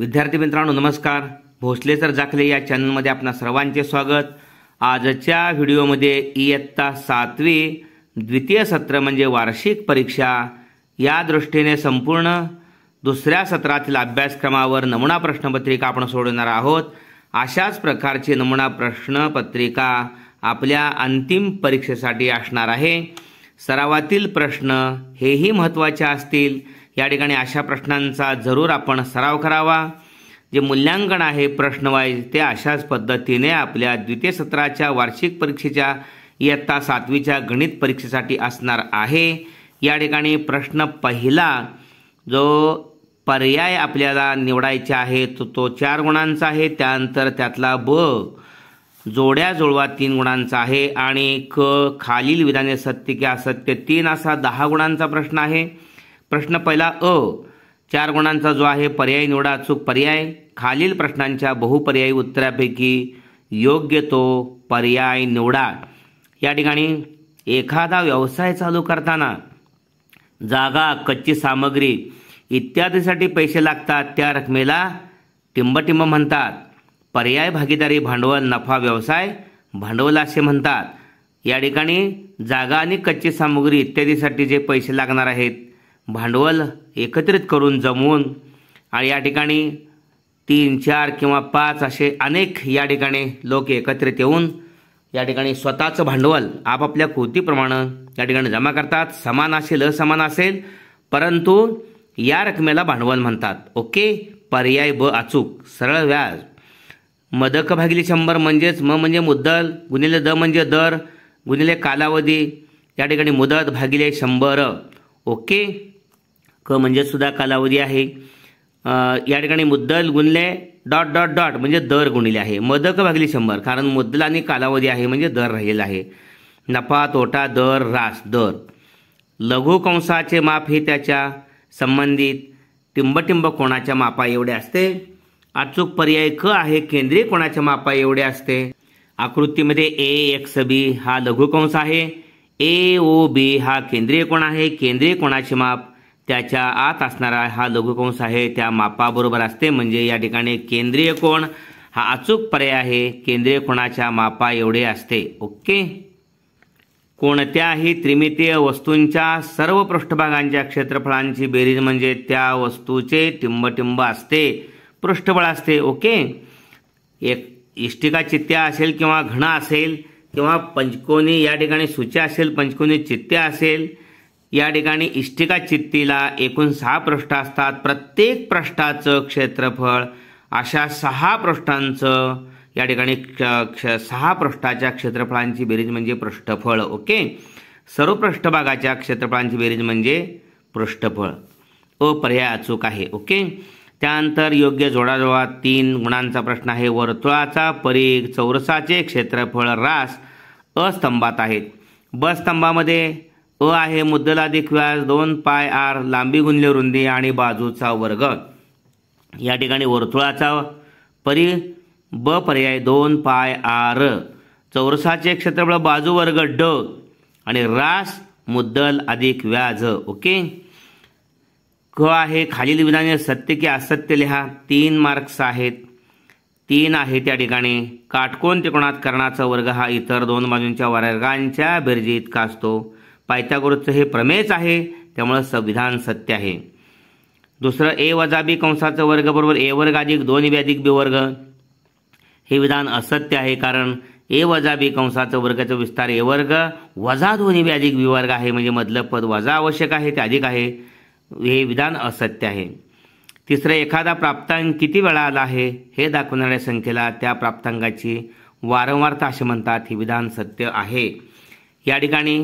विद्यार्थी मित्रांनो नमस्कार भोसले सर जाखले या चॅनलमध्ये आपणा सर्वांचे स्वागत आजच्या व्हिडिओमध्ये इयत्ता सातवी द्वितीय सत्र म्हणजे वार्षिक परीक्षा या दृष्टीने संपूर्ण दुसऱ्या सत्रातील अभ्यासक्रमावर नमुना प्रश्नपत्रिका आपण सोडवणार आहोत अशाच प्रकारची नमुना प्रश्नपत्रिका आपल्या अंतिम परीक्षेसाठी असणार आहे सरावातील प्रश्न हेही महत्त्वाचे असतील या ठिकाणी अशा प्रश्नांचा जरूर आपण सराव करावा जे मूल्यांकन आहे प्रश्नवाईज ते अशाच पद्धतीने आपल्या द्वितीय सत्राच्या वार्षिक परीक्षेच्या इयत्ता सातवीच्या गणित परीक्षेसाठी असणार आहे या ठिकाणी प्रश्न पहिला जो पर्याय आपल्याला निवडायचा आहे तो तो चार गुणांचा आहे त्यानंतर त्यातला ब जोड्या जुळवा तीन गुणांचा आहे आणि क खालील विधाने सत्य की असत्य तीन असा दहा गुणांचा प्रश्न आहे प्रश्न पहिला अ चार गुणांचा जो आहे पर्याय निवडा अचूक पर्याय खालील प्रश्नांच्या बहुपर्यायी उत्तरापैकी योग्य तो पर्याय निवडा या ठिकाणी एखादा व्यवसाय चालू करताना जागा कच्ची सामग्री इत्यादीसाठी पैसे लागतात त्या रकमेला टिंबटिंब म्हणतात पर्याय भागीदारी भांडवल नफा व्यवसाय भांडवल असे म्हणतात या ठिकाणी जागा आणि कच्ची सामग्री इत्यादीसाठी जे पैसे लागणार आहेत भांडवल एकत्रित करून जमवून आणि या ठिकाणी तीन चार किंवा पाच असे अनेक या ठिकाणी लोक एकत्रित येऊन या ठिकाणी स्वतःचं भांडवल आपापल्या कृतीप्रमाणे या ठिकाणी जमा करतात समान असेल असमान असेल परंतु या रकमेला भांडवल म्हणतात ओके पर्याय ब अचूक सरळ व्याज मदक भागिले शंभर म्हणजेच म म्हणजे मुद्दल गुणिले द म्हणजे दर गुणिले कालावधी या ठिकाणी मुदत भागिले शंभर ओके क म्हणजे सुद्धा कालावधी आहे या ठिकाणी मुद्दल गुणले डॉट डॉट डॉट म्हणजे दर गुणिले आहे मदक भागली शंभर कारण मुद्दल आणि कालावधी आहे म्हणजे दर राहिलेला आहे नफा तोटा दर रास दर लघु माप हे त्याच्या संबंधित टिंबटिंब कोणाच्या मापा एवढे असते अचूक पर्याय क आहे केंद्रीय कोणाच्या मापा एवढे असते आकृतीमध्ये ए एक्स बी हा लघुकंस आहे ए ओ बी हा केंद्रीय कोण आहे केंद्रीय कोणाचे माप त्याच्या आत असणारा हा लघुकंस आहे त्या मापाबरोबर असते म्हणजे या ठिकाणी केंद्रीय कोण हा अचूक पर्याय आहे केंद्रीय कोणाच्या मापा एवढे असते ओके कोणत्याही त्रिमितीय वस्तूंच्या सर्व पृष्ठभागांच्या क्षेत्रफळांची बेरीज म्हणजे त्या वस्तूचे टिंबटिंब असते पृष्ठबळ असते ओके एक इष्टिका चित्त्या असेल किंवा घणा असेल किंवा पंचकोनी या ठिकाणी सुच्या असेल पंचकोनी चित्त्या असेल या ठिकाणी इष्टिका चित्तीला एकूण सहा पृष्ठ असतात प्रत्येक पृष्ठाचं क्षेत्रफळ अशा सहा पृष्ठांचं या ठिकाणी क्ष सहा पृष्ठाच्या क्षेत्रफळांची बेरीज म्हणजे पृष्ठफळ ओके सर्व पृष्ठभागाच्या क्षेत्रफळांची बेरीज म्हणजे पृष्ठफळ ओ पर्याय अचूक आहे ओके त्यानंतर योग्य जोडाजोडा तीन गुणांचा प्रश्न आहे वर्तुळाचा परीघ चौरसाचे क्षेत्रफळ रास अस्तंभात आहेत ब स्तंभामध्ये अ आहे अधिक व्याज दोन पाय आर लांबी गुणले रुंदी आणि बाजूचा वर्ग या ठिकाणी वर्तुळाचा परी ब पर्याय दोन पाय आर चौरसाचे क्षेत्रफळ बाजू वर्ग ड आणि रास मुद्दल अधिक व्याज ओके क आहे खालील विधाने सत्य की असत्य लिहा तीन मार्क्स आहेत तीन आहे त्या ठिकाणी काटकोण त्रिकोणात कर्णाचा वर्ग हा इतर दोन बाजूंच्या वर्गांच्या बेरजी इतका असतो पायथागोरसचं हे प्रमेयच आहे त्यामुळं संविधान सत्य आहे दुसरं ए वजा बी कंसाचं वर्ग बरोबर ए वर्ग अधिक दोन बी अधिक बी वर्ग हे विधान असत्य आहे कारण ए वजा बी कंसाचं वर्गाचा विस्तार ए वर्ग वजा दोन्ही बी अधिक विवर्ग आहे म्हणजे मधलं पद वजा आवश्यक आहे ते अधिक आहे हे विधान असत्य आहे तिसरं एखादा प्राप्तांक किती वेळा आला आहे हे दाखवणाऱ्या संख्येला त्या प्राप्तांकाची वारंवारता असे म्हणतात हे विधान सत्य आहे या ठिकाणी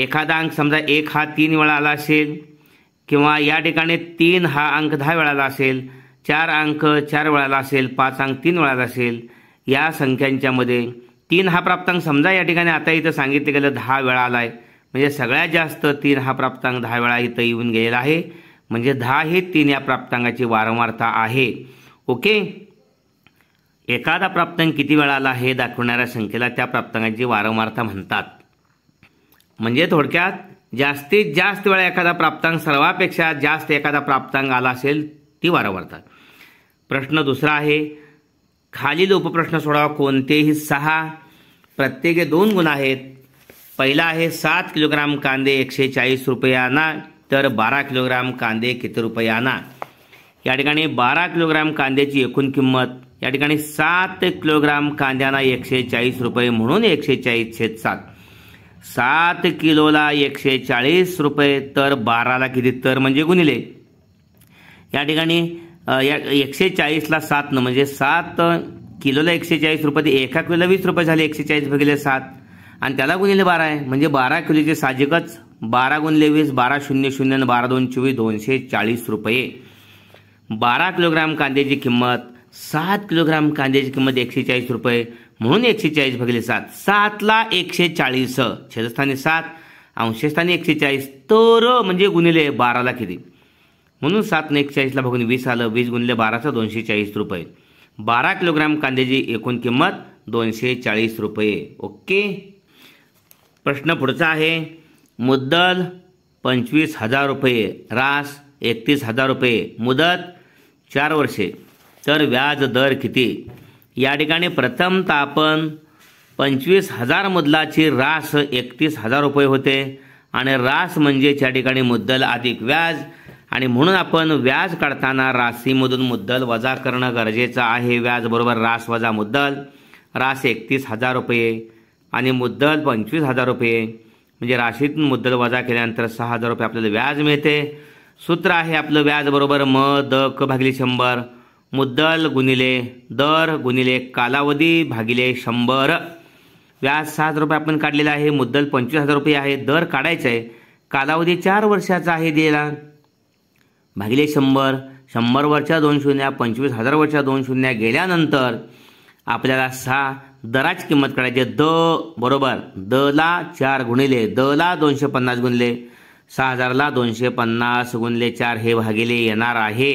एखादा अंक समजा एक हा तीन वेळा आला असेल किंवा या ठिकाणी तीन हा अंक दहा वेळाला असेल चार अंक चार वेळाला असेल पाच अंक तीन वेळाला असेल या संख्यांच्यामध्ये तीन हा प्राप्तांक समजा या ठिकाणी आता इथं सांगितलं गेलं दहा वेळा आला आहे म्हणजे सगळ्यात जास्त तीन हा प्राप्तांक दहा वेळा इथं येऊन गेलेला आहे म्हणजे दहा हे तीन या प्राप्तांकाची वारंवारता आहे ओके एखादा प्राप्तांक किती वेळा आला हे दाखवणाऱ्या संख्येला त्या प्राप्तांकाची वारंवारता म्हणतात म्हणजे थोडक्यात जास्तीत जास्त वेळा एखादा प्राप्तांक सर्वापेक्षा जास्त एखादा प्राप्तांक आला असेल ती वारंवारता प्रश्न दुसरा आहे खालील उपप्रश्न सोडावा कोणतेही सहा प्रत्येकी दोन गुण आहेत पहिला आहे सात किलोग्राम कांदे एकशे चाळीस रुपयाना तर बारा किलोग्राम कांदे किती रुपयाना या ठिकाणी बारा किलोग्राम कांद्याची एकूण किंमत या ठिकाणी सात किलोग्राम कांद्यांना एकशे चाळीस रुपये म्हणून एकशे चाळीस छेद सात सात किलोला एकशे चाळीस रुपये तर बाराला किती तर म्हणजे गुणिले या ठिकाणी या एकशे चाळीसला सात न म्हणजे सात किलोला एकशे चाळीस रुपये एका किलोला वीस रुपये झाले एकशे चाळीस भागिले सात आणि त्याला गुणिले बारा आहे म्हणजे बारा किलोचे साजिकच बारा गुणले वीस बारा शून्य शून्य बारा दोन चोवीस दोनशे चाळीस रुपये बारा किलोग्राम कांद्याची किंमत सात किलोग्राम कांद्याची किंमत एकशे चाळीस रुपये म्हणून एकशे चाळीस भागिले सात सातला एकशे चाळीस छेदस्थानी सात अंशस्थानी एकशे चाळीस तर म्हणजे गुणिले बाराला किती म्हणून सातनं एकशेचाळीसला बघून वीस आलं वीस गुणिले बाराचं दोनशे चाळीस रुपये बारा किलोग्राम कांद्याची एकूण किंमत दोनशे चाळीस रुपये ओके प्रश्न पुढचा आहे मुद्दल पंचवीस हजार रुपये रास एकतीस हजार रुपये मुदत चार वर्षे तर व्याज दर किती या ठिकाणी प्रथमतः आपण पंचवीस हजार मुदलाची रास एकतीस हजार रुपये होते आणि रास म्हणजेच या ठिकाणी मुद्दल अधिक व्याज आणि म्हणून आपण व्याज काढताना राशीमधून मुद्दल वजा करणं गरजेचं आहे व्याजबरोबर रास वजा मुद्दल रास एकतीस हजार रुपये आणि मुद्दल पंचवीस हजार रुपये म्हणजे राशीतून मुद्दल वजा केल्यानंतर सहा हजार रुपये आपल्याला व्याज मिळते सूत्र आहे आपलं व्याजबरोबर म द क भागिले शंभर मुद्दल गुणिले दर गुणिले कालावधी भागिले शंभर व्याज सहा हजार रुपये आपण काढलेला आहे मुद्दल पंचवीस हजार रुपये आहे दर काढायचा आहे कालावधी चार वर्षाचा आहे दिलेला भागिले शंभर शंभरवरच्या दोन शून्य पंचवीस वरच्या दोन शून्य गेल्यानंतर आपल्याला सहा दराची किंमत काढायची द बरोबर द ला चार गुणिले द ला दोनशे पन्नास गुणले सहा हजारला दोनशे पन्नास गुणले चार हे भागिले येणार आहे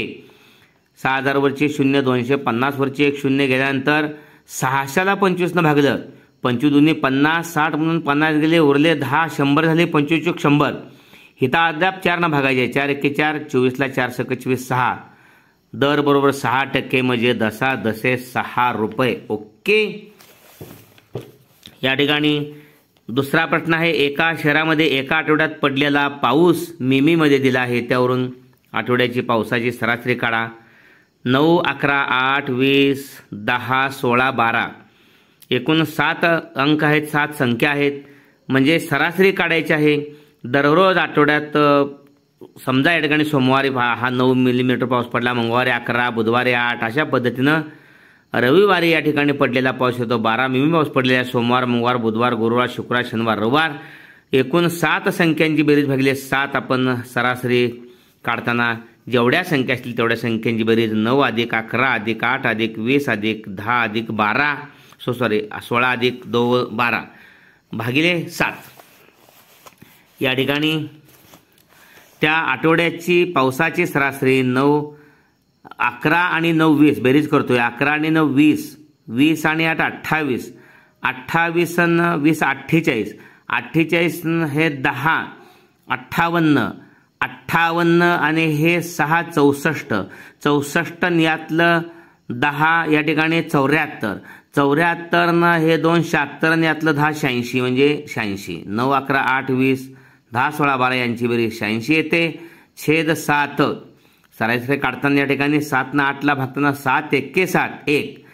सहा हजारवरची वरचे शून्य दोनशे पन्नासवरची एक शून्य गेल्यानंतर सहाशेला पंचवीसनं भागलं पंचवीस दोन्ही पन्नास साठ म्हणून पन्नास गेले उरले दहा शंभर झाले पंचवीस चोक शंभर हिता अद्याप चारनं भागायचे चार एक्के चार चोवीसला चार सकचवीस सहा दर बरोबर सहा टक्के म्हणजे दसा दसे सहा रुपये ओके या ठिकाणी दुसरा प्रश्न आहे एका शहरामध्ये एका आठवड्यात पडलेला पाऊस मिमीमध्ये दिला आहे त्यावरून आठवड्याची पावसाची सरासरी काढा नऊ अकरा आठ वीस दहा सोळा बारा एकूण सात अंक आहेत सात संख्या आहेत म्हणजे सरासरी काढायची आहे दररोज आठवड्यात समजा या ठिकाणी सोमवारी हा नऊ मिलीमीटर पाऊस पडला मंगळवारी अकरा बुधवारी आठ अशा पद्धतीनं रविवारी या ठिकाणी पडलेला पाऊस येतो बारा मिमी पाऊस पडलेला आहे सोमवार मंगळवार बुधवार गुरुवार शुक्रवार शनिवार रविवार एकूण सात संख्यांची बेरीज भागली सात आपण सरासरी काढताना जेवढ्या संख्या असतील तेवढ्या संख्यांची बेरीज नऊ अधिक अकरा अधिक आठ अधिक वीस अधिक दहा अधिक बारा सो सॉरी सोळा अधिक दो बारा भागिले सात या ठिकाणी त्या आठवड्याची पावसाची सरासरी नऊ अकरा आणि नऊ वीस बेरीज करतोय अकरा आणि नऊ वीस वीस आणि आठ अठ्ठावीस अठ्ठावीस वीस अठ्ठेचाळीस अठ्ठेचाळीस हे दहा अठ्ठावन्न अठ्ठावन्न आणि हे सहा चौसष्ट चौसष्ट यातलं दहा या ठिकाणी चौऱ्याहत्तर चौऱ्याहत्तर न हे दोन शहात्तर यातलं दहा शहाऐंशी म्हणजे शहाऐंशी नऊ अकरा आठ वीस दहा सोळा बारा यांची बेरीज शहाऐंशी येते छेद सात सरासरी काढताना या ठिकाणी सातनं आठला भागताना सात एक्के सात एक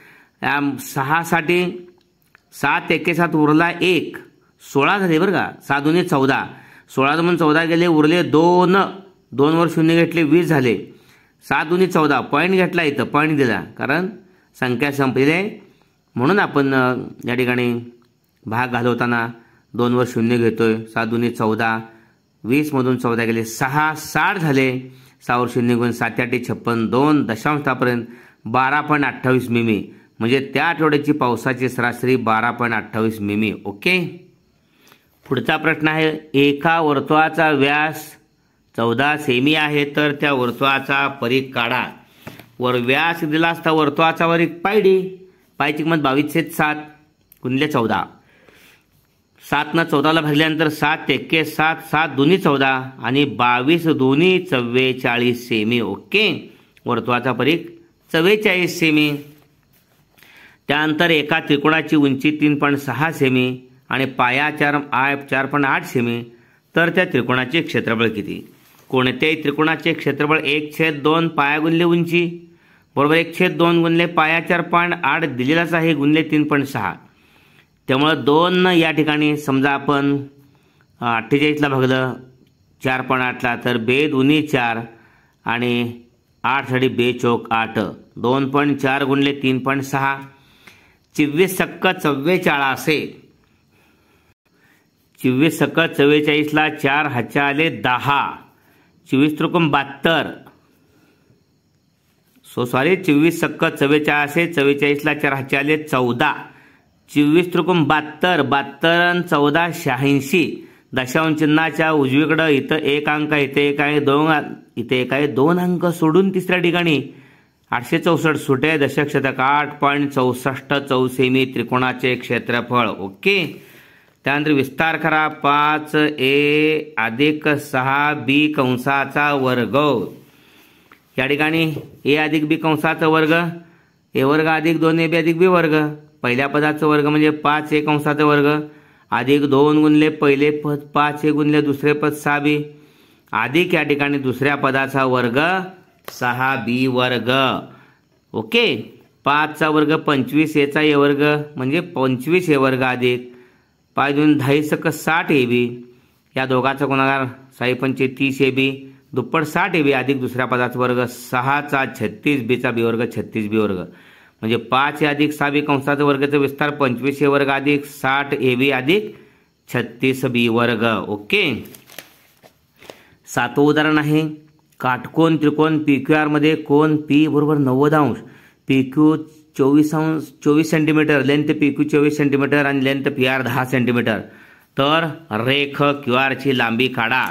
सहासाठी सात एक्के सात उरला एक सोळा झाले बरं का सात दोन्ही चौदा सोळा दोन चौदा गेले उरले दोन दोनवर शून्य घेतले वीस झाले सात दोन्ही चौदा पॉईंट घेतला इथं पॉईंट दिला कारण संख्या संपलेली आहे म्हणून आपण या ठिकाणी भाग घालवताना दोनवर शून्य घेतो आहे सात दोन्ही चौदा वीसमधून चौदा गेले सहा साठ झाले सहावर शून्य गुण सात आठ छप्पन दोन दशांशापर्यंत बारा पॉईंट अठ्ठावीस मिमी म्हणजे त्या आठवड्याची पावसाची सरासरी बारा पॉईंट अठ्ठावीस मिमी ओके पुढचा प्रश्न आहे एका वर्तुळाचा व्यास चौदा सेमी आहे तर त्या वर्तुळाचा परीख काढा वर व्यास दिला असता वर्तुळाचा वरीक पायडी पायची किंमत बावीस सात गुणले चौदा सातनं चौदाला भरल्यानंतर सात एक्के सात सात दोन्ही चौदा आणि बावीस दोन्ही चव्वेचाळीस सेमी ओके वर्तुळाचा परीख चव्वेचाळीस सेमी त्यानंतर एका त्रिकोणाची उंची तीन पॉईंट सहा सेमी आणि पाया चार आय चार पॉईंट आठ सेमी तर त्या त्रिकोणाचे क्षेत्रफळ किती कोणत्याही त्रिकोणाचे क्षेत्रफळ एक छेद दोन पाया गुणले उंची बरोबर एक छेद दोन गुणले पाया चार पॉईंट आठ दिलेलाच आहे गुणले तीन पॉईंट सहा त्यामुळं दोन या ठिकाणी समजा आपण अठ्ठेचाळीसला भागलं चार पॉईंट आठला तर बे दोन्ही चार आणि आठ आठसाठी बे चौक आठ दोन पॉईंट चार गुणले तीन पॉईंट सहा चव्वीस सक्क चव्वेचाळीस असे चोवीस सकाळ चव्वेचाळीसला चार हाच्या आले दहा चोवीस त्रुकम बहात्तर सो सॉरी चोवीस सक्क चव्वेचाळीस चव्वेचाळीसला चार हजार आले चौदा चोवीस त्रुकम बहात्तर बहात्तर चौदा शहाऐंशी दशांश चिन्हाच्या उजवीकडं इथं एक अंक इथे एक आहे दोन इथे एक आहे दोन अंक सोडून तिसऱ्या ठिकाणी आठशे चौसष्ट सुटे दशक शतक आठ पॉईंट चौसष्ट चौसेमी त्रिकोणाचे क्षेत्रफळ ओके त्यानंतर विस्तार करा पाच ए अधिक सहा बी कंसाचा वर्ग या ठिकाणी ए अधिक बी कंसाचा वर्ग ए वर्ग अधिक दोन ए बी अधिक बी वर्ग पहिल्या पदाचा वर्ग म्हणजे पाच ए कंसाचा वर्ग अधिक दोन गुणले पहिले पद पाच ए गुणले दुसरे पद सहा बी अधिक या ठिकाणी दुसऱ्या पदाचा वर्ग सहा बी वर्ग ओके पाचचा वर्ग पंचवीस एचा ए वर्ग म्हणजे पंचवीस ए वर्ग अधिक पाच दोन दहाही सक साठ ए बी या दोघाचा गुणाकार साई पंचे तीस ए बी दुप्पट साठ ए बी अधिक दुसऱ्या पदाचा वर्ग सहाचा छत्तीस बीचा बी वर्ग छत्तीस बी वर्ग म्हणजे पाच ए अधिक सहा सहावी कंसाचा वर्गाचा विस्तार पंचवीस ए वर्ग अधिक साठ ए बी अधिक छत्तीस बी वर्ग ओके सातवं उदाहरण आहे काटकोन त्रिकोण पी क्यू आरमध्ये कोण पी बरोबर नव्वद अंश पी क्यू चोवीस अंश चोवीस सेंटीमीटर लेंथ पी क्यू चोवीस सेंटीमीटर आणि लेंथ पी आर दहा सेंटीमीटर तर रेख क्यू आरची लांबी काढा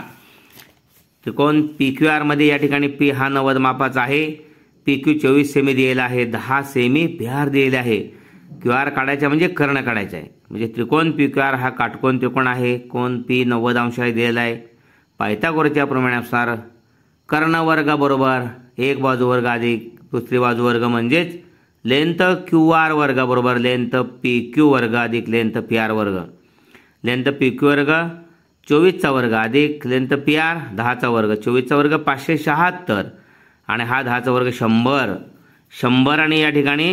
त्रिकोण पी क्यू आरमध्ये या ठिकाणी पी हा नव्वद मापाचा आहे पी क्यू चोवीस सेमी दिलेला आहे दहा सेमी पी आर दिलेला आहे क्यू आर काढायचा म्हणजे कर्ण काढायचा आहे म्हणजे त्रिकोण पी क्यू आर हा काटकोण त्रिकोण आहे कोण पी नव्वद अंश दिलेला आहे पायथागोरच्या प्रमाणानुसार कर्णवर्गाबरोबर एक बाजू वर्ग अधिक दुसरी बाजू वर्ग म्हणजेच लेंथ क्यू आर वर्गाबरोबर लेंथ पी क्यू वर्ग अधिक लेंथ पी आर वर्ग लेंथ पी क्यू वर्ग चोवीसचा वर्ग अधिक लेंथ पी आर दहाचा वर्ग चोवीसचा वर्ग पाचशे शहात्तर आणि हा दहाचा वर्ग शंभर शंभर आणि या ठिकाणी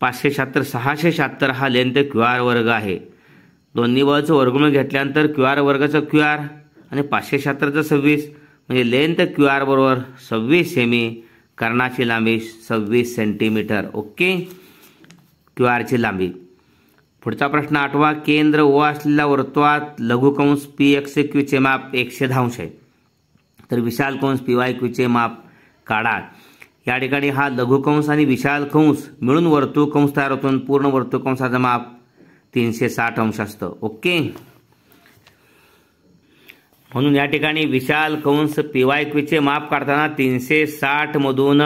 पाचशे शहात्तर सहाशे शहात्तर हा लेंथ क्यू आर वर्ग आहे दोन्ही बळचं वर्गमूळ घेतल्यानंतर क्यू आर वर्गाचं क्यू आर आणि पाचशे शहात्तरचं सव्वीस म्हणजे लेंथ क्यू आर बरोबर सव्वीस सेमी कर्णाची लांबी सव्वीस सेंटीमीटर ओके क्यू आरची लांबी पुढचा प्रश्न आठवा केंद्र ओ असलेल्या वर्तुळात लघुकंस पी एक्स क्यूचे माप एकशे दहांश आहे तर विशाल कंस पी वाय क्यूचे माप काढा या ठिकाणी हा लघुकंस आणि विशाल कंस मिळून वर्तुळ कंस तयार होतो पूर्ण वर्तुळ कंसाचं माप तीनशे साठ अंश असतं ओके म्हणून या ठिकाणी विशाल कंस पिवायक्वीचे माप काढताना तीनशे साठमधून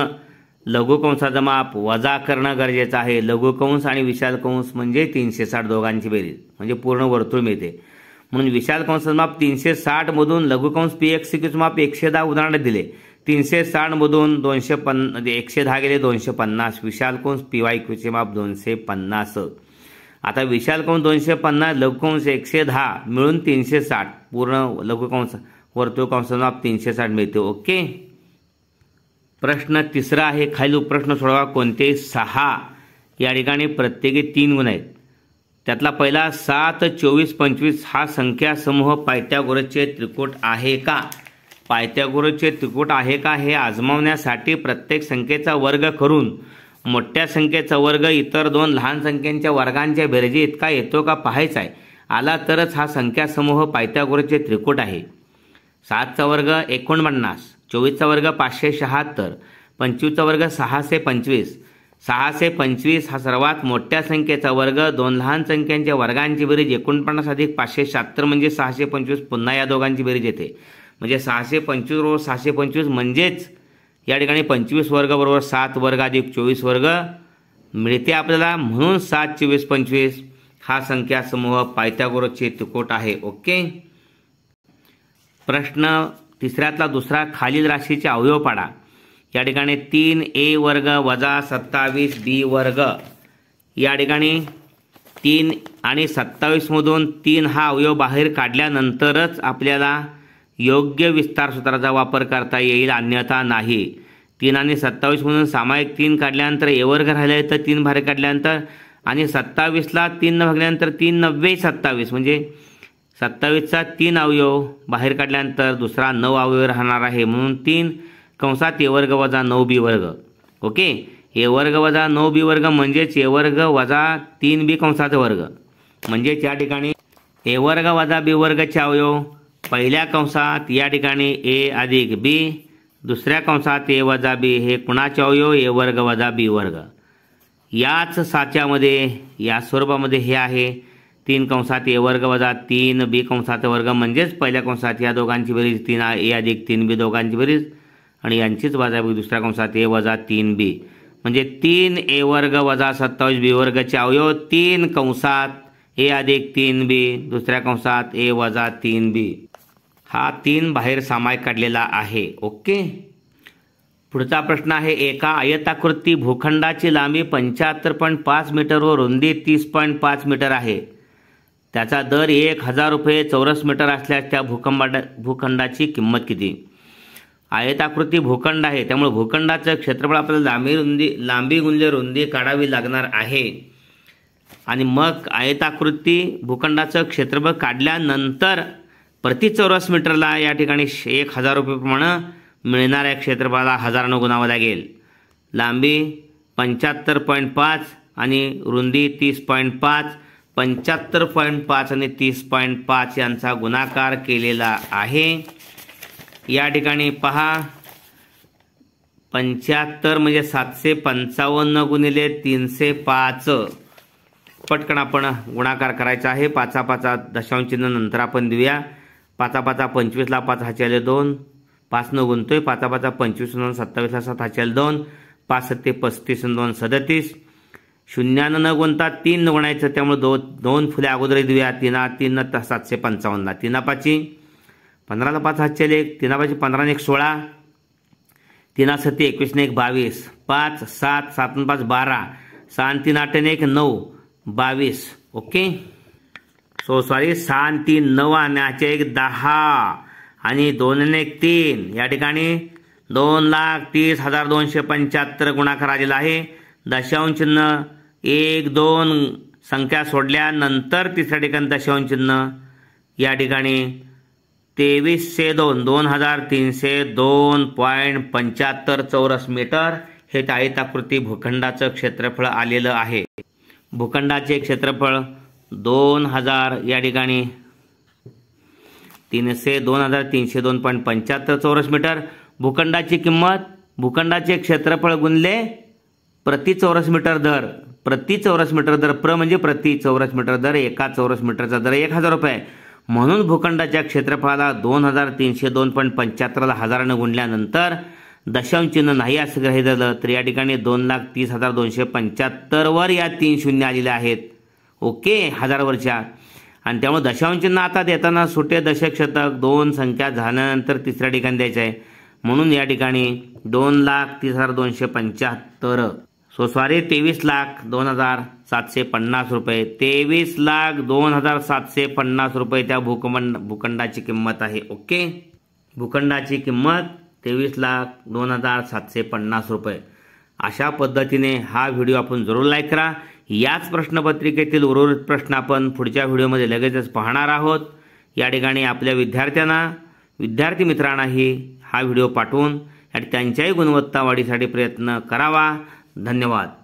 लघुकंसाचा माप वजा करणं गरजेचं आहे लघुकंस आणि विशाल कंस म्हणजे तीनशे साठ दोघांची बेरीज म्हणजे पूर्ण वर्तुळ मिळते म्हणून विशाल कंसाचं माप तीनशे साठमधून लघुकंस पी एक्स सिक्यूचं माप एकशे दहा उदाहरण दिले तीनशे साठमधून दोनशे पन्ना एकशे दहा गेले दोनशे पन्नास विशाल कंस पी वाय क्वीचे माप दोनशे पन्नास आता विशालकंश दोनशे पन्नास लघुकंश एकशे दहा मिळून तीनशे साठ पूर्ण लघुकंश वर्तुळकंशनाप तीनशे साठ मिळतो ओके प्रश्न तिसरा आहे खाली उपप्रश्न सोडवा कोणते सहा या ठिकाणी प्रत्येकी तीन गुण आहेत त्यातला पहिला सात चोवीस पंचवीस हा संख्या समूह पायथ्यागोरचे त्रिकोट आहे का पायथ्यागोरसचे त्रिकोट आहे का हे आजमावण्यासाठी प्रत्येक संख्येचा वर्ग करून मोठ्या संख्येचा वर्ग इतर दोन लहान संख्यांच्या वर्गांच्या बेरजे इतका येतो का पाहायचा आहे आला तरच हा संख्यासमूह पायथ्यागोरचे त्रिकूट आहे सातचा वर्ग एकोणपन्नास चोवीसचा वर्ग पाचशे शहात्तर पंचवीसचा वर्ग सहाशे पंचवीस सहाशे पंचवीस हा सर्वात मोठ्या संख्येचा वर्ग दोन लहान संख्यांच्या वर्गांची बेरीज एकोणपन्नास अधिक पाचशे शहात्तर म्हणजे सहाशे पंचवीस पुन्हा या दोघांची बेरीज येते म्हणजे सहाशे पंचवीस व सहाशे पंचवीस म्हणजेच या ठिकाणी पंचवीस बरोबर सात वर्ग अधिक चोवीस वर्ग मिळते आपल्याला म्हणून सात चोवीस पंचवीस हा संख्या समूह पायथागोरसचे त्रिकोट आहे ओके प्रश्न तिसऱ्यातला दुसरा खालील राशीचे अवयव पाडा या ठिकाणी तीन ए वर्ग वजा सत्तावीस बी वर्ग या ठिकाणी तीन आणि सत्तावीसमधून तीन हा अवयव बाहेर काढल्यानंतरच आपल्याला योग्य विस्तार सूत्राचा वापर करता येईल अन्यथा नाही तीन आणि सत्तावीस म्हणून सामायिक तीन काढल्यानंतर एवर्ग राहिले तर तीन भारे काढल्यानंतर आणि सत्तावीसला तीन न भागल्यानंतर तीन नव्वे सत्तावीस म्हणजे सत्तावीसचा तीन अवयव बाहेर काढल्यानंतर दुसरा नऊ अवयव राहणार आहे म्हणून तीन कंसात एवर्ग वजा नऊ बी वर्ग ओके ए वर्ग वजा नऊ बी वर्ग म्हणजेच एवर्ग वर्ग वजा तीन बी कंसाचा वर्ग म्हणजेच या ठिकाणी ए वर्ग वजा बी वर्गचे अवयव पहिल्या कंसात या ठिकाणी ए अधिक बी दुसऱ्या कंसात ए वजा बी हे कुणाचे अवयव ए वर्ग वजा बी वर्ग याच साच्यामध्ये या स्वरूपामध्ये हे आहे तीन कंसात ए वर्ग वजा तीन बी कंसात वर्ग म्हणजेच पहिल्या कंसात या दोघांची बेरीज तीन ए अधिक तीन बी दोघांची बेरीज आणि यांचीच बी दुसऱ्या कंसात ए वजा तीन बी म्हणजे तीन ए वर्ग वजा सत्तावीस बी वर्गचे अवयव तीन कंसात ए अधिक तीन बी दुसऱ्या कंसात ए वजा तीन बी हा तीन बाहेर सामाय काढलेला आहे ओके पुढचा प्रश्न आहे एका आयताकृती भूखंडाची लांबी पंच्याहत्तर पॉईंट पाच मीटर व रुंदी तीस पॉईंट पाच मीटर आहे त्याचा दर एक हजार रुपये चौरस मीटर असल्यास त्या भूखंडा भूखंडाची किंमत किती आयताकृती भूखंड आहे त्यामुळे भूखंडाचं क्षेत्रफळ आपल्याला लांबी रुंदी लांबी गुंजे रुंदी काढावी लागणार आहे आणि मग आयताकृती भूखंडाचं क्षेत्रफळ काढल्यानंतर प्रति चौरस मीटरला या ठिकाणी एक हजार रुपयेप्रमाणे मिळणाऱ्या क्षेत्रफळाला हजारानं गुणावं लागेल लांबी पंच्याहत्तर पॉईंट पाच आणि रुंदी तीस पॉईंट पाच पंच्याहत्तर पॉईंट पाच आणि तीस पॉईंट पाच यांचा गुणाकार केलेला आहे या ठिकाणी पहा पंच्याहत्तर म्हणजे सातशे पंचावन्न गुणिले तीनशे पाच पटकन आपण गुणाकार करायचा आहे पाचा पाचा दशांश चिन्ह नंतर आपण देऊया पाचा पाचा पंचवीसला पाच हाच्याले दोन पाच न गुंतोय पाचा पाचा पंचवीस दोन सत्तावीसला सात हाच्याले दोन पाच सत्ते पस्तीस दोन सदतीस शून्यानं न गुणता तीन न गुणायचं त्यामुळे दो दोन फुले अगोदर देऊया तीना तीन न सातशे पंचावन्नला तीना पाची पंधराला पाच हातशेले एक तीना पाची पंधराने एक सोळा तीना सत्ते एकवीसने एक बावीस पाच सात सात पाच बारा सहा तीन आठ एक नऊ बावीस ओके सो सॉरी सहा तीन नऊ आणि एक दहा आणि दोन एक तीन या ठिकाणी दोन लाख तीस हजार दोनशे पंच्याहत्तर गुणाकार आलेला आहे दशांश चिन्ह एक दोन संख्या सोडल्यानंतर तिसऱ्या ठिकाणी दशांश चिन्ह या ठिकाणी तेवीसशे दोन दोन हजार तीनशे दोन पॉईंट पंच्याहत्तर चौरस मीटर हे चाळीताकृती भूखंडाचं क्षेत्रफळ आलेलं आहे भूखंडाचे क्षेत्रफळ दोन हजार या ठिकाणी तीनशे दोन हजार तीनशे दोन पॉईंट पंच्याहत्तर चौरस मीटर भूखंडाची किंमत भूखंडाचे क्षेत्रफळ गुणले प्रति चौरस मीटर दर प्रति चौरस मीटर दर प्र म्हणजे प्रति चौरस मीटर दर एका चौरस मीटरचा दर एक हजार रुपये म्हणून भूखंडाच्या क्षेत्रफळाला दोन हजार तीनशे दोन पॉईंट पंच्याहत्तरला हजारानं गुणल्यानंतर दशमचिन्ह नाही असं ग्रहित झालं तर या ठिकाणी दोन लाख तीस हजार दोनशे पंच्याहत्तरवर या तीन शून्य आलेल्या आहेत ओके हजार वर्षा आणि त्यामुळे दशांश आता देताना सुटे दशक शतक दोन संख्या झाल्यानंतर तिसऱ्या ठिकाणी द्यायचं आहे म्हणून या ठिकाणी दोन लाख तीस हजार दोनशे पंच्याहत्तर सो सॉरी तेवीस लाख दोन हजार सातशे पन्नास रुपये तेवीस लाख दोन हजार सातशे पन्नास रुपये त्या भूकमंड भूखंडाची किंमत आहे ओके भूखंडाची किंमत तेवीस लाख दोन हजार सातशे पन्नास रुपये अशा पद्धतीने हा व्हिडिओ आपण जरूर लाईक करा याच प्रश्नपत्रिकेतील उर्वरित प्रश्न आपण पुढच्या व्हिडिओमध्ये लगेचच पाहणार आहोत या ठिकाणी आपल्या विद्यार्थ्यांना विद्यार्थी मित्रांनाही हा व्हिडिओ पाठवून आणि त्यांच्याही गुणवत्ता वाढीसाठी प्रयत्न करावा धन्यवाद